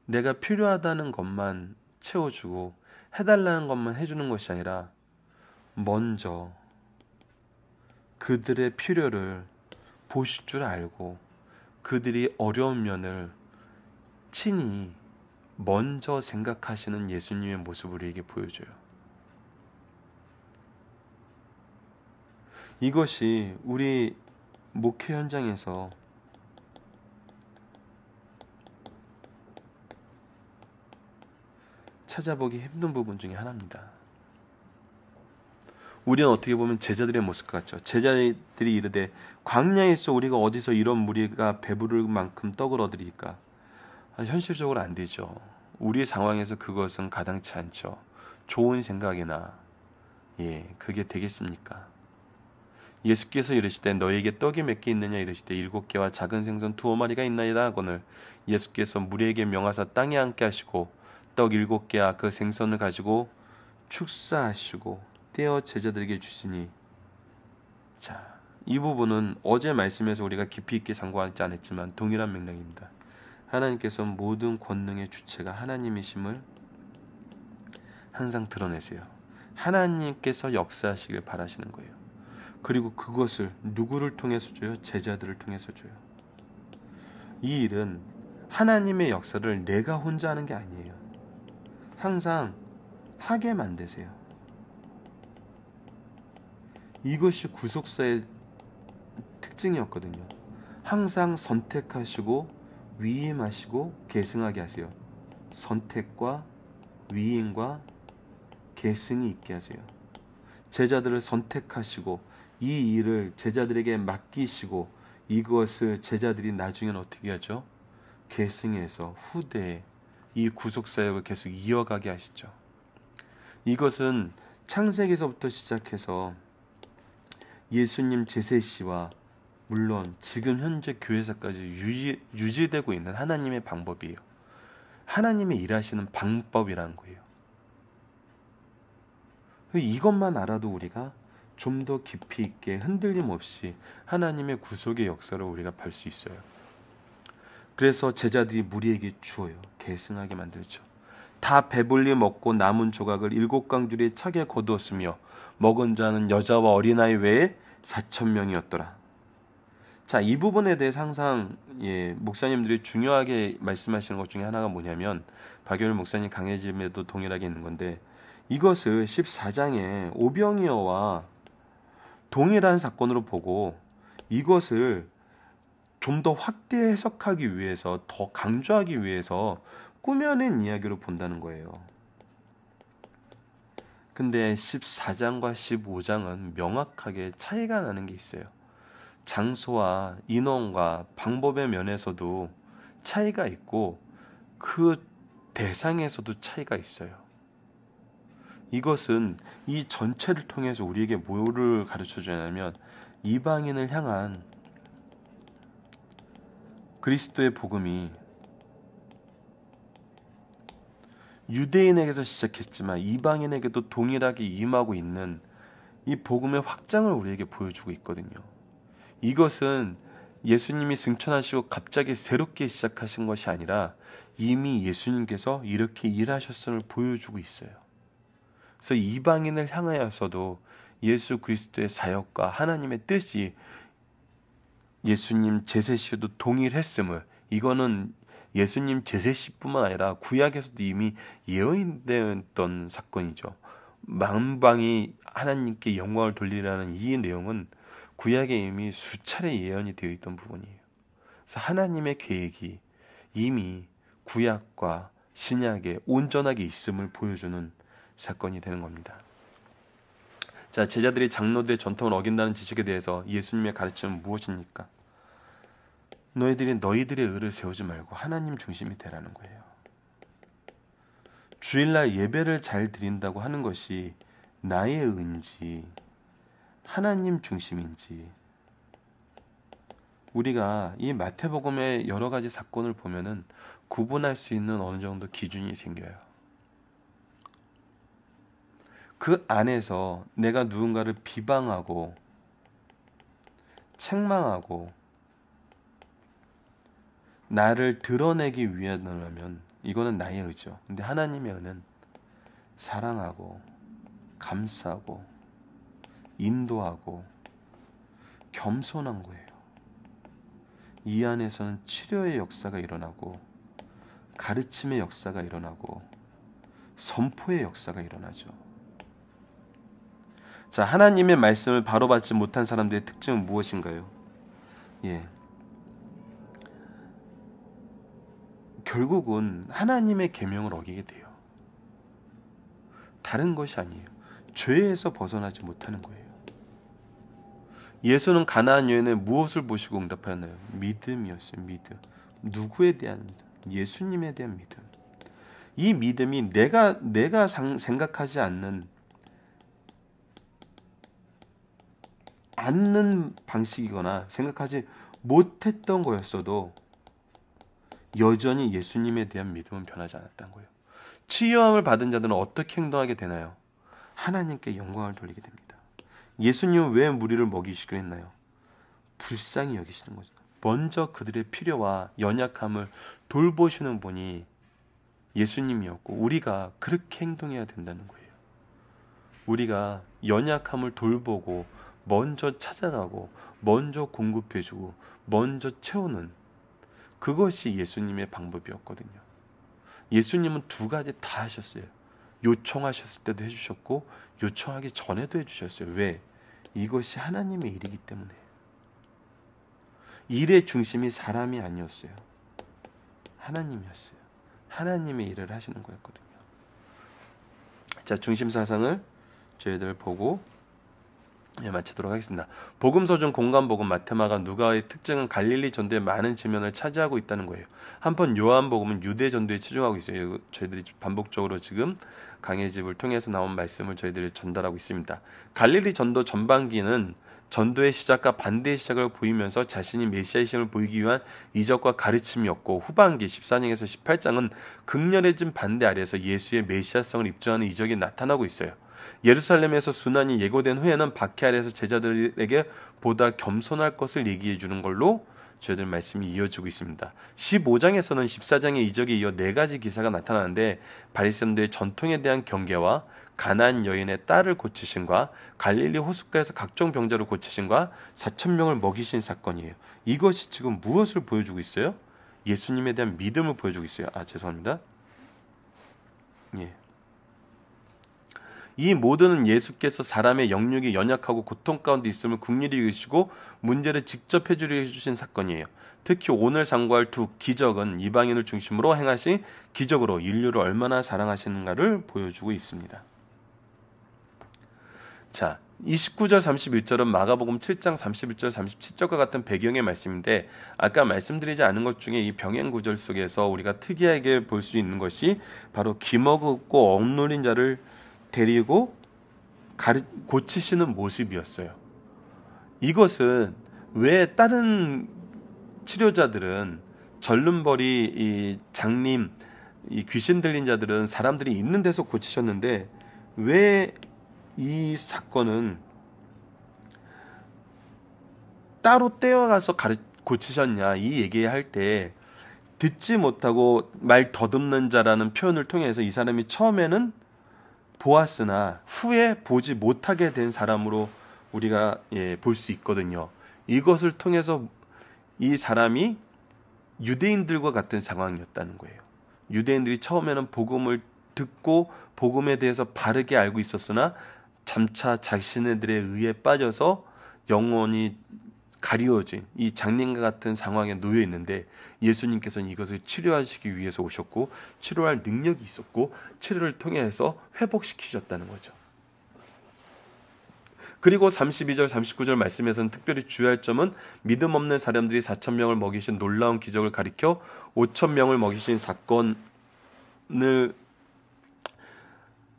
내가 필요하다는 것만 채워주고 해달라는 것만 해주는 것이 아니라 먼저 그들의 필요를 보실 줄 알고 그들이 어려운 면을 친히 먼저 생각하시는 예수님의 모습을 우리에게 보여줘요. 이것이 우리 목회 현장에서 찾아보기 힘든 부분 중에 하나입니다. 우리는 어떻게 보면 제자들의 모습 같죠. 제자들이 이르되 광야에서 우리가 어디서 이런 무리가 배부를 만큼 떡을 얻으리까? 현실적으로 안 되죠. 우리의 상황에서 그것은 가당치 않죠. 좋은 생각이나 예, 그게 되겠습니까? 예수께서 이르시되 너에게 떡이 몇 개 있느냐 이르시되 일곱 개와 작은 생선 두어 마리가 있나이다 하거늘 예수께서 무리에게 명하사 땅에 앉게 하시고 떡 일곱 개와 그 생선을 가지고 축사하시고 떼어 제자들에게 주시니 자이 부분은 어제 말씀에서 우리가 깊이 있게 상고하지 않았지만 동일한 맥락입니다. 하나님께서 모든 권능의 주체가 하나님이심을 항상 드러내세요. 하나님께서 역사하시길 바라시는 거예요. 그리고 그것을 누구를 통해서 줘요? 제자들을 통해서 줘요. 이 일은 하나님의 역사를 내가 혼자 하는 게 아니에요. 항상 하게 만드세요. 이것이 구속사의 특징이었거든요. 항상 선택하시고 위임하시고 계승하게 하세요. 선택과 위임과 계승이 있게 하세요. 제자들을 선택하시고 이 일을 제자들에게 맡기시고 이것을 제자들이 나중에는 어떻게 하죠? 계승해서 후대에 이 구속 사역을 계속 이어가게 하시죠. 이것은 창세기에서부터 시작해서 예수님 제세 시와 물론 지금 현재 교회사까지 유지, 유지되고 있는 하나님의 방법이에요. 하나님의 일하시는 방법이라는 거예요. 이것만 알아도 우리가 좀더 깊이 있게 흔들림 없이 하나님의 구속의 역사를 우리가 볼 수 있어요. 그래서 제자들이 무리에게 주어요. 계승하게 만들죠. 다 배불리 먹고 남은 조각을 일곱 강줄에 차게 거두었으며 먹은 자는 여자와 어린아이 외에 사천 명이었더라. 자, 이 부분에 대해 항상 예, 목사님들이 중요하게 말씀하시는 것 중에 하나가 뭐냐면 박열 목사님 강해짐에도 동일하게 있는 건데 이것을 14장에 오병이어와 동일한 사건으로 보고 이것을 좀 더 확대 해석하기 위해서 더 강조하기 위해서 꾸며낸 이야기로 본다는 거예요. 근데 14장과 15장은 명확하게 차이가 나는 게 있어요. 장소와 인원과 방법의 면에서도 차이가 있고 그 대상에서도 차이가 있어요. 이것은 이 전체를 통해서 우리에게 뭐를 가르쳐 주냐면 이방인을 향한 그리스도의 복음이 유대인에게서 시작했지만 이방인에게도 동일하게 임하고 있는 이 복음의 확장을 우리에게 보여주고 있거든요. 이것은 예수님이 승천하시고 갑자기 새롭게 시작하신 것이 아니라 이미 예수님께서 이렇게 일하셨음을 보여주고 있어요. 그래서 이방인을 향하여서도 예수 그리스도의 사역과 하나님의 뜻이 예수님 제세시에도 동일했음을 이거는 예수님 제세시뿐만 아니라 구약에서도 이미 예언되었던 사건이죠. 망방이 하나님께 영광을 돌리라는 이 내용은 구약에 이미 수차례 예언이 되어 있던 부분이에요. 그래서 하나님의 계획이 이미 구약과 신약에 온전하게 있음을 보여주는 사건이 되는 겁니다. 자, 제자들이 장로들의 전통을 어긴다는 지식에 대해서 예수님의 가르침은 무엇입니까? 너희들이 너희들의 의를 세우지 말고 하나님 중심이 되라는 거예요. 주일날 예배를 잘 드린다고 하는 것이 나의 의인지 하나님 중심인지 우리가 이 마태복음의 여러 가지 사건을 보면은 구분할 수 있는 어느 정도 기준이 생겨요. 그 안에서 내가 누군가를 비방하고 책망하고 나를 드러내기 위한다면 이거는 나의 의죠. 근데 하나님의 은은 사랑하고 감싸고 인도하고 겸손한 거예요. 이 안에서는 치료의 역사가 일어나고 가르침의 역사가 일어나고 선포의 역사가 일어나죠. 자, 하나님의 말씀을 바로 받지 못한 사람들의 특징은 무엇인가요? 예. 결국은 하나님의 계명을 어기게 돼요. 다른 것이 아니에요. 죄에서 벗어나지 못하는 거예요. 예수는 가나안 여인의 무엇을 보시고 응답하였나요? 믿음이었어요. 믿음. 누구에 대한 믿음? 예수님에 대한 믿음. 이 믿음이 내가 내가 상, 생각하지 않는 않는 방식이거나 생각하지 못했던 거였어도 여전히 예수님에 대한 믿음은 변하지 않았다는 거예요. 치유함을 받은 자들은 어떻게 행동하게 되나요? 하나님께 영광을 돌리게 됩니다. 예수님은 왜 무리를 먹이시기로 했나요? 불쌍히 여기시는 거죠. 먼저 그들의 필요와 연약함을 돌보시는 분이 예수님이었고 우리가 그렇게 행동해야 된다는 거예요. 우리가 연약함을 돌보고 먼저 찾아가고 먼저 공급해주고 먼저 채우는 그것이 예수님의 방법이었거든요. 예수님은 두 가지 다 하셨어요. 요청하셨을 때도 해주셨고 요청하기 전에도 해주셨어요. 왜? 이것이 하나님의 일이기 때문에. 일의 중심이 사람이 아니었어요. 하나님이었어요. 하나님의 일을 하시는 거였거든요. 자, 중심 사상을 저희들 보고 예, 마치도록 하겠습니다. 복음서중 공간복음 마테마가 누가의 특징은 갈릴리 전도의 많은 지면을 차지하고 있다는 거예요. 한편 요한복음은 유대 전도에 치중하고 있어요. 저희들이 반복적으로 지금 강의 집을 통해서 나온 말씀을 저희들이 전달하고 있습니다. 갈릴리 전도 전반기는 전도의 시작과 반대의 시작을 보이면서 자신이 메시아이심을 보이기 위한 이적과 가르침이었고 후반기 14장에서 18장은 극렬해진 반대 아래에서 예수의 메시아성을 입증하는 이적이 나타나고 있어요. 예루살렘에서 순환이 예고된 후에는 바퀴 아래에서 제자들에게 보다 겸손할 것을 얘기해 주는 걸로 저희들 말씀이 이어지고 있습니다. 15장에서는 14장의 이적에 이어 네 가지 기사가 나타나는데 바리새인들의 전통에 대한 경계와 가난 여인의 딸을 고치신과 갈릴리 호숫가에서 각종 병자를 고치신과 4천 명을 먹이신 사건이에요. 이것이 지금 무엇을 보여주고 있어요? 예수님에 대한 믿음을 보여주고 있어요. 아 죄송합니다. 예. 이 모든 은 예수께서 사람의 영육이 연약하고 고통 가운데 있음을 국리히 여기시고 문제를 직접 해주려 해주신 사건이에요. 특히 오늘 상고할 두 기적은 이방인을 중심으로 행하신 기적으로 인류를 얼마나 사랑하시는가를 보여주고 있습니다. 자, 29절 31절은 마가복음 7장 31절 37절과 같은 배경의 말씀인데 아까 말씀드리지 않은 것 중에 이 병행 구절 속에서 우리가 특이하게 볼 수 있는 것이 바로 기먹었고 억눌린 자를 데리고 가르, 고치시는 모습이었어요. 이것은 왜 다른 치료자들은 절름벌이 이 장님 이 귀신 들린 자들은 사람들이 있는 데서 고치셨는데 왜 이 사건은 따로 떼어가서 가르, 고치셨냐 이 얘기할 때 듣지 못하고 말 더듬는 자라는 표현을 통해서 이 사람이 처음에는 보았으나 후에 보지 못하게 된 사람으로 우리가 예, 볼수 있거든요. 이것을 통해서 이 사람이 유대인들과 같은 상황이었다는 거예요. 유대인들이 처음에는 복음을 듣고 복음에 대해서 바르게 알고 있었으나 잠차 자신들에 의해 빠져서 영원히 가리워진 이 장님과 같은 상황에 놓여 있는데 예수님께서는 이것을 치료하시기 위해서 오셨고 치료할 능력이 있었고 치료를 통해서 회복시키셨다는 거죠. 그리고 32절 39절 말씀에서는 특별히 주의할 점은 믿음 없는 사람들이 4천 명을 먹이신 놀라운 기적을 가리켜 5천 명을 먹이신 사건을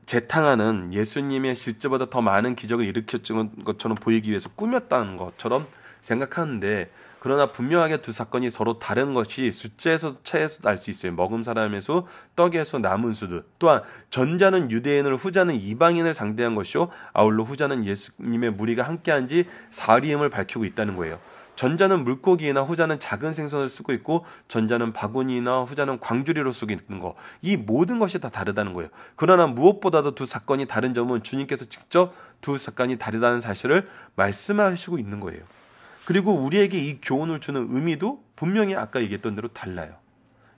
재탕하는 예수님의 실제보다 더 많은 기적을 일으켰던 것처럼 보이기 위해서 꾸몄다는 것처럼 생각하는데 그러나 분명하게 두 사건이 서로 다른 것이 숫자에서 차에서 알수 있어요. 먹음사람에서 떡에서 남은 수도. 또한 전자는 유대인을 후자는 이방인을 상대한 것이요 아울러 후자는 예수님의 무리가 함께한 지사리임을 밝히고 있다는 거예요. 전자는 물고기나 후자는 작은 생선을 쓰고 있고 전자는 바구니나 후자는 광주리로 쓰고 있는 거. 이 모든 것이 다 다르다는 거예요. 그러나 무엇보다도 두 사건이 다른 점은 주님께서 직접 두 사건이 다르다는 사실을 말씀하시고 있는 거예요. 그리고 우리에게 이 교훈을 주는 의미도 분명히 아까 얘기했던 대로 달라요.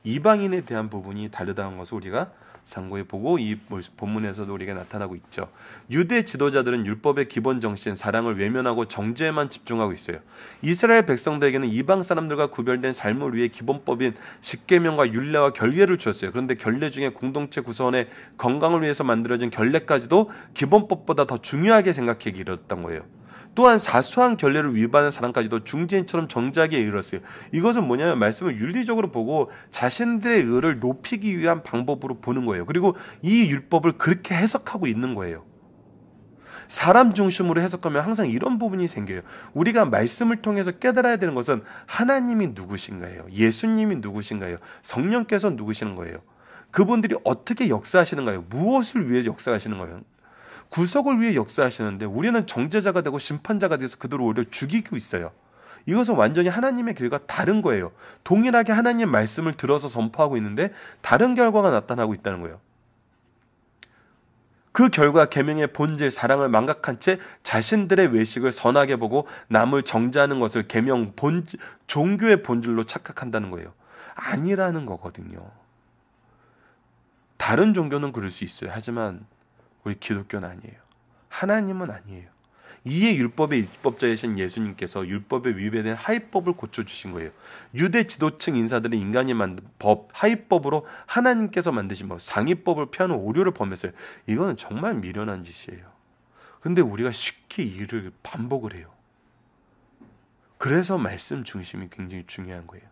이방인에 대한 부분이 다르다는 것을 우리가 상고해 보고 이 본문에서도 우리가 나타나고 있죠. 유대 지도자들은 율법의 기본 정신 사랑을 외면하고 정죄에만 집중하고 있어요. 이스라엘 백성들에게는 이방 사람들과 구별된 삶을 위해 기본법인 십계명과 율례와 결례를 주었어요. 그런데 결례 중에 공동체 구성원의 건강을 위해서 만들어진 결례까지도 기본법보다 더 중요하게 생각하기 이뤘던 거예요. 또한 사소한 결례를 위반한 사람까지도 중재인처럼 정작에 이르렀어요. 이것은 뭐냐면 말씀을 윤리적으로 보고 자신들의 의를 높이기 위한 방법으로 보는 거예요. 그리고 이 율법을 그렇게 해석하고 있는 거예요. 사람 중심으로 해석하면 항상 이런 부분이 생겨요. 우리가 말씀을 통해서 깨달아야 되는 것은 하나님이 누구신가요? 예수님이 누구신가요? 성령께서 누구시는 거예요? 그분들이 어떻게 역사하시는가요? 무엇을 위해 역사하시는 거예요? 구속을 위해 역사하시는데 우리는 정죄자가 되고 심판자가 돼서 그들을 오히려 죽이고 있어요. 이것은 완전히 하나님의 길과 다른 거예요. 동일하게 하나님 의 말씀을 들어서 선포하고 있는데 다른 결과가 나타나고 있다는 거예요. 그 결과 계명의 본질 사랑을 망각한 채 자신들의 외식을 선하게 보고 남을 정죄하는 것을 계명 본 종교의 본질로 착각한다는 거예요. 아니라는 거거든요. 다른 종교는 그럴 수 있어요. 하지만 우리 기독교는 아니에요. 하나님은 아니에요. 이에 율법의 입법자이신 예수님께서 율법에 위배된 하위법을 고쳐주신 거예요. 유대 지도층 인사들이 인간이 만든 법, 하위법으로 하나님께서 만드신 법, 상위법을 피하는 오류를 범했어요. 이거는 정말 미련한 짓이에요. 근데 우리가 쉽게 일을 반복을 해요. 그래서 말씀 중심이 굉장히 중요한 거예요.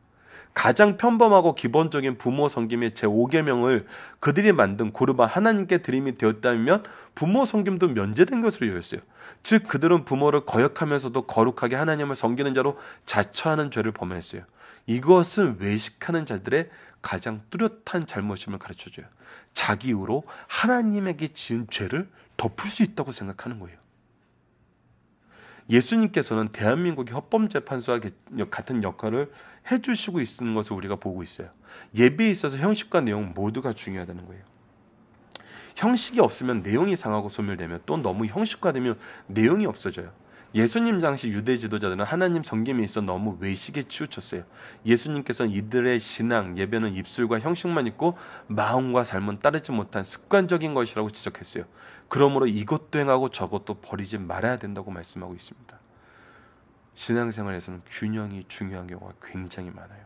가장 평범하고 기본적인 부모 성김의 제5계명을 그들이 만든 고르바 하나님께 드림이 되었다면 부모 성김도 면제된 것으로 여겼어요. 즉 그들은 부모를 거역하면서도 거룩하게 하나님을 섬기는 자로 자처하는 죄를 범했어요. 이것은 외식하는 자들의 가장 뚜렷한 잘못임을 가르쳐줘요. 자기 이후로 하나님에게 지은 죄를 덮을 수 있다고 생각하는 거예요. 예수님께서는 대한민국의 헌법재판소와 같은 역할을 해주시고 있는 것을 우리가 보고 있어요. 예배에 있어서 형식과 내용 모두가 중요하다는 거예요. 형식이 없으면 내용이 상하고 소멸되면또 너무 형식화되면 내용이 없어져요. 예수님 당시 유대 지도자들은 하나님 성김에 있어 너무 외식에 치우쳤어요. 예수님께서는 이들의 신앙, 예배는 입술과 형식만 있고 마음과 삶은 따르지 못한 습관적인 것이라고 지적했어요. 그러므로 이것도 행하고 저것도 버리지 말아야 된다고 말씀하고 있습니다. 신앙생활에서는 균형이 중요한 경우가 굉장히 많아요.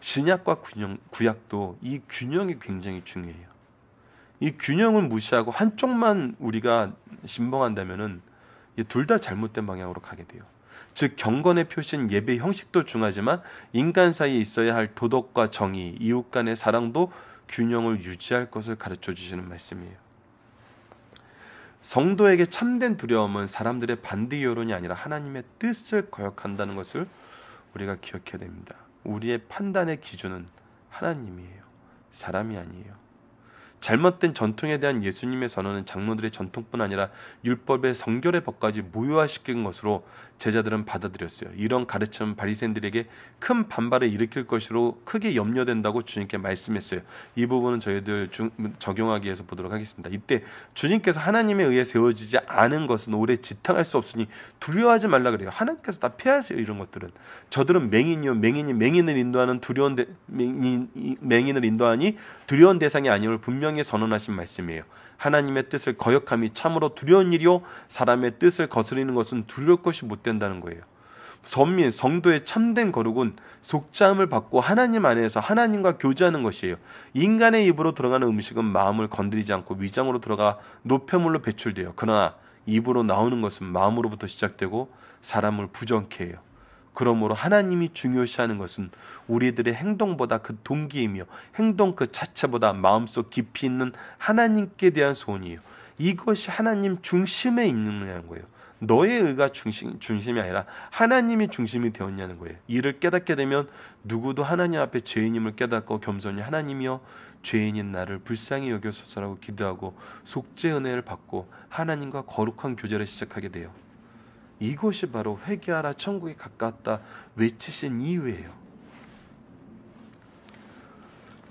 신약과 균형, 구약도 이 균형이 굉장히 중요해요. 이 균형을 무시하고 한쪽만 우리가 신봉한다면은 둘다 잘못된 방향으로 가게 돼요. 즉 경건의 표시인 예배 형식도 중하지만 요 인간 사이에 있어야 할 도덕과 정의, 이웃 간의 사랑도 균형을 유지할 것을 가르쳐 주시는 말씀이에요. 성도에게 참된 두려움은 사람들의 반대 여론이 아니라 하나님의 뜻을 거역한다는 것을 우리가 기억해야 됩니다. 우리의 판단의 기준은 하나님이에요. 사람이 아니에요. 잘못된 전통에 대한 예수님의 선언은 장로들의 전통뿐 아니라 율법의 성결의 법까지 무효화시킨 것으로 제자들은 받아들였어요. 이런 가르침 바리새인들에게 큰 반발을 일으킬 것으로 크게 염려된다고 주님께 말씀했어요. 이 부분은 저희들 중, 적용하기 위해서 보도록 하겠습니다. 이때 주님께서 하나님에 의해 세워지지 않은 것은 오래 지탕할 수 없으니 두려워하지 말라 그래요. 하나님께서 다 피하세요. 이런 것들은 저들은 맹인요 맹인이 맹인을 인도하는 두려운 대, 맹인, 맹인을 인도하니 두려운 대상이 아니을 분명히 선언하신 말씀이에요. 하나님의 뜻을 거역함이 참으로 두려운 일이요 사람의 뜻을 거스리는 것은 두려울 것이 못 된다는 거예요. 선민 성도의 참된 거룩은 속죄함을 받고 하나님 안에서 하나님과 교제하는 것이에요. 인간의 입으로 들어가는 음식은 마음을 건드리지 않고 위장으로 들어가 노폐물로 배출돼요. 그러나 입으로 나오는 것은 마음으로부터 시작되고 사람을 부정케 해요. 그러므로 하나님이 중요시하는 것은 우리들의 행동보다 그 동기이며 행동 그 자체보다 마음속 깊이 있는 하나님께 대한 소원이에요. 이것이 하나님 중심에 있느냐는 거예요. 너의 의가 중심, 중심이 아니라 하나님이 중심이 되었냐는 거예요. 이를 깨닫게 되면 누구도 하나님 앞에 죄인임을 깨닫고 겸손히 하나님이여 죄인인 나를 불쌍히 여겨소서라고 기도하고 속죄 은혜를 받고 하나님과 거룩한 교제를 시작하게 돼요. 이곳이 바로 회개하라 천국에 가깝다 외치신 이유예요.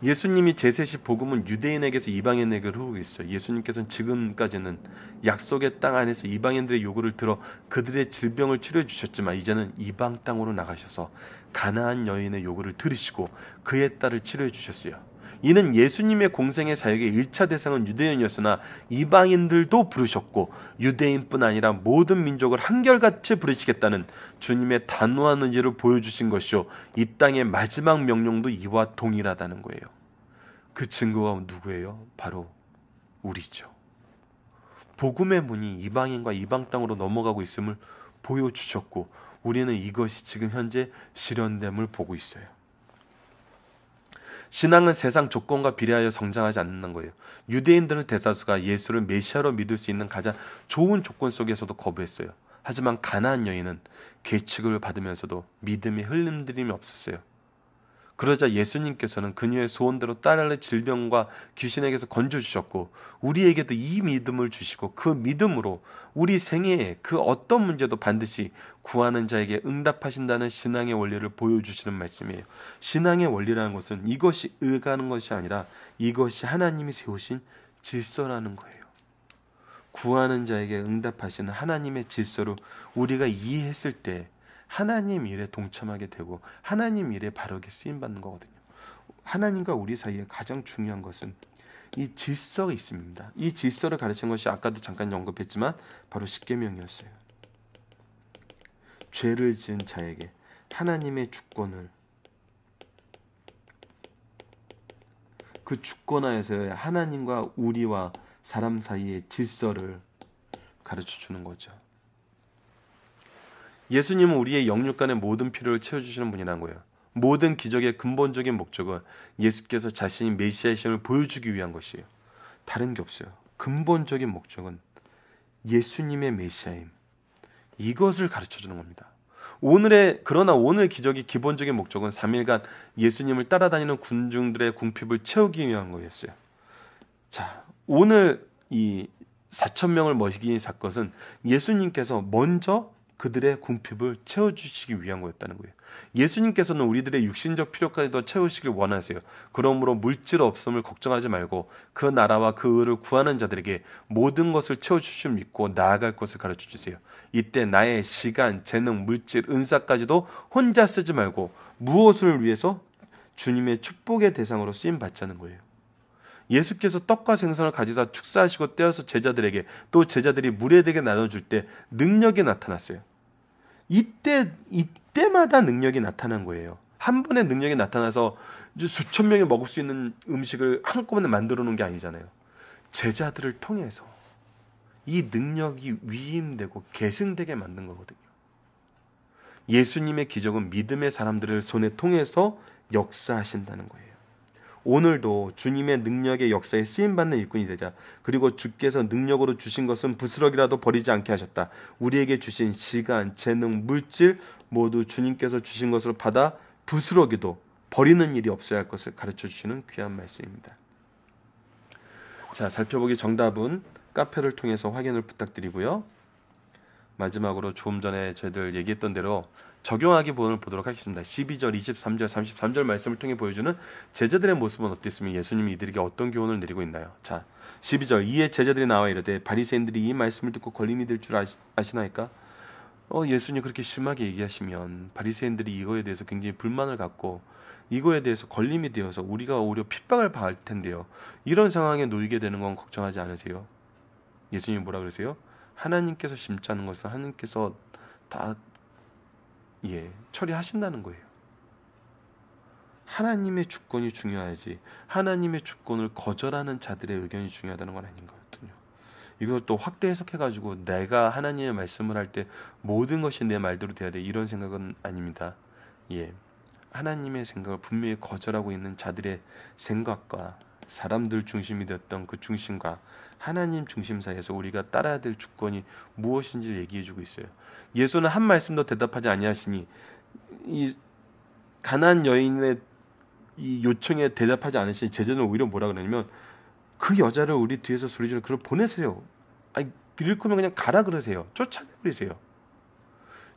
예수님이 제세시 복음은 유대인에게서 이방인에게 흐르고 있어요. 예수님께서는 지금까지는 약속의 땅 안에서 이방인들의 요구를 들어 그들의 질병을 치료해 주셨지만 이제는 이방 땅으로 나가셔서 가나안 여인의 요구를 들으시고 그의 딸을 치료해 주셨어요. 이는 예수님의 공생의 사역의 1차 대상은 유대인이었으나 이방인들도 부르셨고 유대인뿐 아니라 모든 민족을 한결같이 부르시겠다는 주님의 단호한 의지를 보여주신 것이요 이 땅의 마지막 명령도 이와 동일하다는 거예요. 그 증거가 누구예요? 바로 우리죠. 복음의 문이 이방인과 이방 땅으로 넘어가고 있음을 보여주셨고 우리는 이것이 지금 현재 실현됨을 보고 있어요. 신앙은 세상 조건과 비례하여 성장하지 않는 거예요. 유대인들은 대사수가 예수를 메시아로 믿을 수 있는 가장 좋은 조건 속에서도 거부했어요. 하지만 가난한 여인은 계측을 받으면서도 믿음이 흘림들림이 없었어요. 그러자 예수님께서는 그녀의 소원대로 딸의 질병과 귀신에게서 건져 주셨고 우리에게도 이 믿음을 주시고 그 믿음으로 우리 생애에 그 어떤 문제도 반드시 구하는 자에게 응답하신다는 신앙의 원리를 보여주시는 말씀이에요. 신앙의 원리라는 것은 이것이 의가는 것이 아니라 이것이 하나님이 세우신 질서라는 거예요. 구하는 자에게 응답하시는 하나님의 질서로 우리가 이해했을 때 하나님 일에 동참하게 되고 하나님 일에 바르게 쓰임 받는 거거든요. 하나님과 우리 사이에 가장 중요한 것은 이 질서가 있습니다. 이 질서를 가르친 것이 아까도 잠깐 언급했지만 바로 십계명이었어요. 죄를 지은 자에게 하나님의 주권을 그 주권하에서 하나님과 우리와 사람 사이의 질서를 가르쳐 주는 거죠. 예수님은 우리의 영육 간의 모든 필요를 채워주시는 분이란 거예요. 모든 기적의 근본적인 목적은 예수께서 자신이 메시아이심을 보여주기 위한 것이에요. 다른 게 없어요. 근본적인 목적은 예수님의 메시아임. 이것을 가르쳐 주는 겁니다. 오늘의 그러나 오늘 기적의 기본적인 목적은 3일간 예수님을 따라다니는 군중들의 궁핍을 채우기 위한 거였어요. 자, 오늘 이 4천 명을 먹이기 사건은 예수님께서 먼저 그들의 궁핍을 채워주시기 위한 거였다는 거예요. 예수님께서는 우리들의 육신적 필요까지도 채우시길 원하세요. 그러므로 물질 없음을 걱정하지 말고 그 나라와 그 의를 구하는 자들에게 모든 것을 채워주실 믿고 나아갈 것을 가르쳐 주세요. 이때 나의 시간, 재능, 물질, 은사까지도 혼자 쓰지 말고 무엇을 위해서 주님의 축복의 대상으로 쓰임 받자는 거예요. 예수께서 떡과 생선을 가지사 축사하시고 떼어서 제자들에게 또 제자들이 물에 대게 나눠줄 때 능력이 나타났어요. 이때 이때마다 능력이 나타난 거예요. 한 번에 능력이 나타나서 수천 명이 먹을 수 있는 음식을 한꺼번에 만들어 놓은 게 아니잖아요. 제자들을 통해서 이 능력이 위임되고 계승되게 만든 거거든요. 예수님의 기적은 믿음의 사람들을 손에 통해서 역사하신다는 거예요. 오늘도 주님의 능력의 역사에 쓰임받는 일꾼이 되자. 그리고 주께서 능력으로 주신 것은 부스러기라도 버리지 않게 하셨다. 우리에게 주신 시간, 재능, 물질 모두 주님께서 주신 것을 받아 부스러기도 버리는 일이 없어야 할 것을 가르쳐 주시는 귀한 말씀입니다. 자, 살펴보기 정답은 카페를 통해서 확인을 부탁드리고요. 마지막으로 조금 전에 저희들 얘기했던 대로 적용하기 본을 보도록 하겠습니다. 12절, 23절, 33절 말씀을 통해 보여주는 제자들의 모습은 어땠으며 예수님이 이들에게 어떤 교훈을 내리고 있나요? 자, 12절 이에 제자들이 나와 이르되 바리새인들이 이 말씀을 듣고 걸림이 될 줄 아시나이까? 어, 예수님 그렇게 심하게 얘기하시면 바리새인들이 이거에 대해서 굉장히 불만을 갖고 이거에 대해서 걸림이 되어서 우리가 오히려 핍박을 받을 텐데요. 이런 상황에 놓이게 되는 건 걱정하지 않으세요? 예수님이 뭐라 그러세요? 하나님께서 심자는 것은 하나님께서 다 예, 처리하신다는 거예요. 하나님의 주권이 중요하지 하나님의 주권을 거절하는 자들의 의견이 중요하다는 건 아닌 거거든요. 이걸 또 확대 해석해가지고 내가 하나님의 말씀을 할 때 모든 것이 내 말대로 돼야 돼 이런 생각은 아닙니다. 예, 하나님의 생각을 분명히 거절하고 있는 자들의 생각과 사람들 중심이 되었던 그 중심과 하나님 중심사에서 우리가 따라야 될 주권이 무엇인지를 얘기해 주고 있어요. 예수는 한 말씀도 대답하지 아니하시니 이 가난 여인의 이 요청에 대답하지 않으신 제자는 오히려 뭐라 그러냐면 그 여자를 우리 뒤에서 소리지르 그걸 보내세요. 아니 빌릴 거면 그냥 가라 그러세요. 쫓아내버리세요.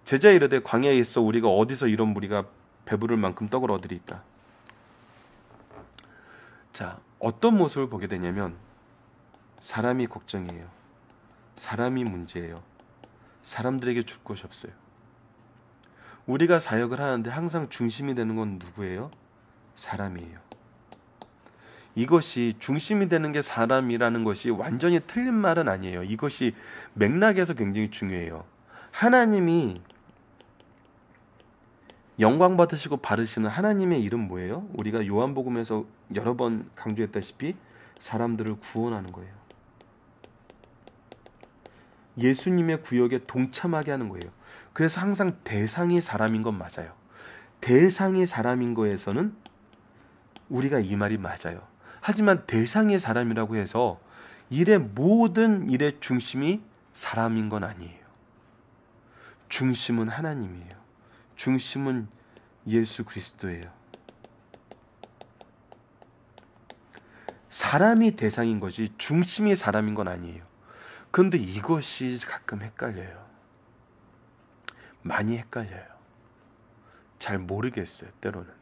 제자 이르되 광야에 있어 우리가 어디서 이런 무리가 배부를 만큼 떡을 얻으리까? 자 어떤 모습을 보게 되냐면 사람이 걱정이에요. 사람이 문제예요. 사람들에게 줄 것이 없어요. 우리가 사역을 하는데 항상 중심이 되는 건 누구예요? 사람이에요. 이것이 중심이 되는 게 사람이라는 것이 완전히 틀린 말은 아니에요. 이것이 맥락에서 굉장히 중요해요. 하나님이 영광 받으시고 바르시는 하나님의 이름 뭐예요? 우리가 요한복음에서 여러 번 강조했다시피 사람들을 구원하는 거예요. 예수님의 구역에 동참하게 하는 거예요. 그래서 항상 대상이 사람인 건 맞아요. 대상이 사람인 거에서는 우리가 이 말이 맞아요. 하지만 대상의 사람이라고 해서 일의 모든 일의 중심이 사람인 건 아니에요. 중심은 하나님이에요. 중심은 예수 그리스도예요. 사람이 대상인 거지 중심이 사람인 건 아니에요. 근데 이것이 가끔 헷갈려요. 많이 헷갈려요. 잘 모르겠어요, 때로는.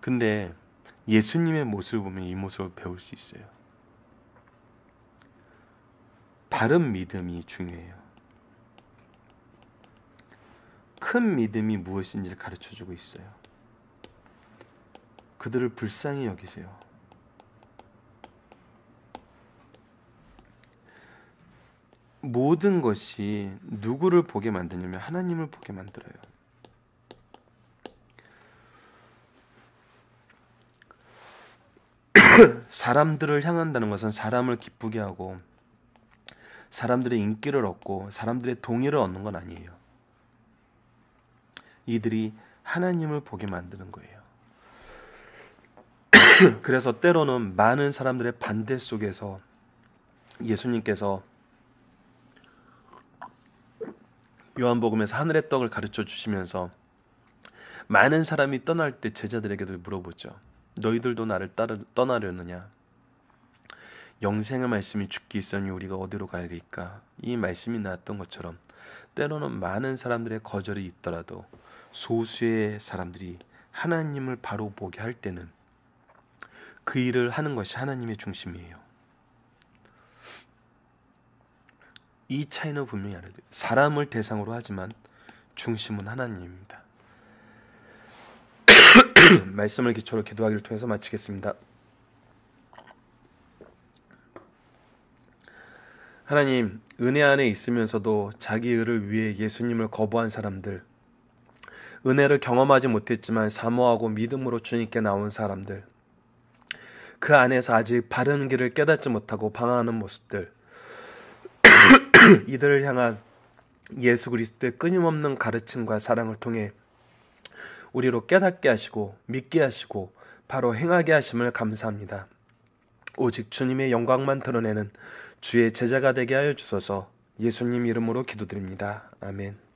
근데 예수님의 모습을 보면 이 모습을 배울 수 있어요. 바른 믿음이 중요해요. 큰 믿음이 무엇인지를 가르쳐 주고 있어요. 그들을 불쌍히 여기세요. 모든 것이 누구를 보게 만드냐면 하나님을 보게 만들어요. 사람들을 향한다는 것은 사람을 기쁘게 하고 사람들의 인기를 얻고 사람들의 동의를 얻는 건 아니에요. 이들이 하나님을 보게 만드는 거예요. 그래서 때로는 많은 사람들의 반대 속에서 예수님께서 요한복음에서 하늘의 떡을 가르쳐 주시면서 많은 사람이 떠날 때 제자들에게도 물어보죠. 너희들도 나를 따르, 떠나려느냐? 영생의 말씀이 죽기 있으니 우리가 어디로 가리까? 이 말씀이 나왔던 것처럼 때로는 많은 사람들의 거절이 있더라도 소수의 사람들이 하나님을 바로 보게 할 때는 그 일을 하는 것이 하나님의 중심이에요. 이 차이는 분명히 알아야 돼요. 사람을 대상으로 하지만 중심은 하나님입니다. 말씀을 기초로 기도하기를 통해서 마치겠습니다. 하나님, 은혜 안에 있으면서도 자기 의를 위해 예수님을 거부한 사람들, 은혜를 경험하지 못했지만 사모하고 믿음으로 주님께 나온 사람들, 그 안에서 아직 바른 길을 깨닫지 못하고 방황하는 모습들, 이들을 향한 예수 그리스도의 끊임없는 가르침과 사랑을 통해 우리로 깨닫게 하시고 믿게 하시고 바로 행하게 하심을 감사합니다. 오직 주님의 영광만 드러내는 주의 제자가 되게 하여 주소서 예수님 이름으로 기도드립니다. 아멘.